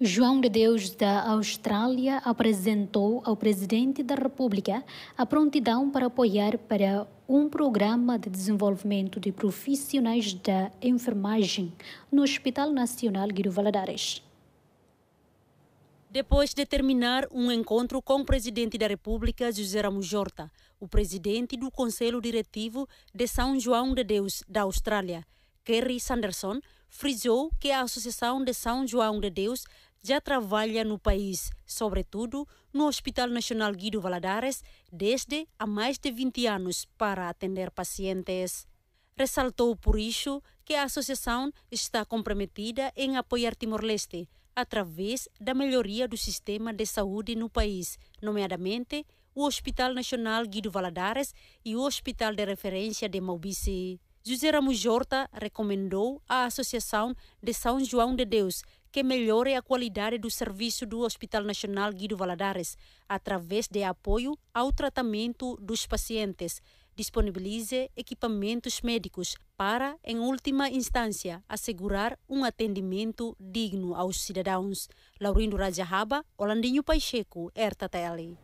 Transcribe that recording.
João de Deus da Austrália apresentou ao presidente da República a prontidão para apoiar para um programa de desenvolvimento de profissionais da enfermagem no Hospital Nacional Guido Valadares. Depois de terminar um encontro com o presidente da República, José Ramos Jorta, o presidente do Conselho Diretivo de São João de Deus da Austrália, Kerry Sanderson, frisou que a Associação de São João de Deus já trabalha no país, sobretudo no Hospital Nacional Guido Valadares, desde há mais de 20 anos para atender pacientes. Ressaltou, por isso, que a associação está comprometida em apoiar Timor-Leste através da melhoria do sistema de saúde no país, nomeadamente o Hospital Nacional Guido Valadares e o Hospital de Referência de Maubice. José Ramos Horta recomendou à Associação de São João de Deus que melhore a qualidade do serviço do Hospital Nacional Guido Valadares através de apoio ao tratamento dos pacientes disponibilize equipamentos médicos para, em última instância, assegurar um atendimento digno aos cidadãos. Laurindo Rajahaba, Holandinho Pacheco, RTL.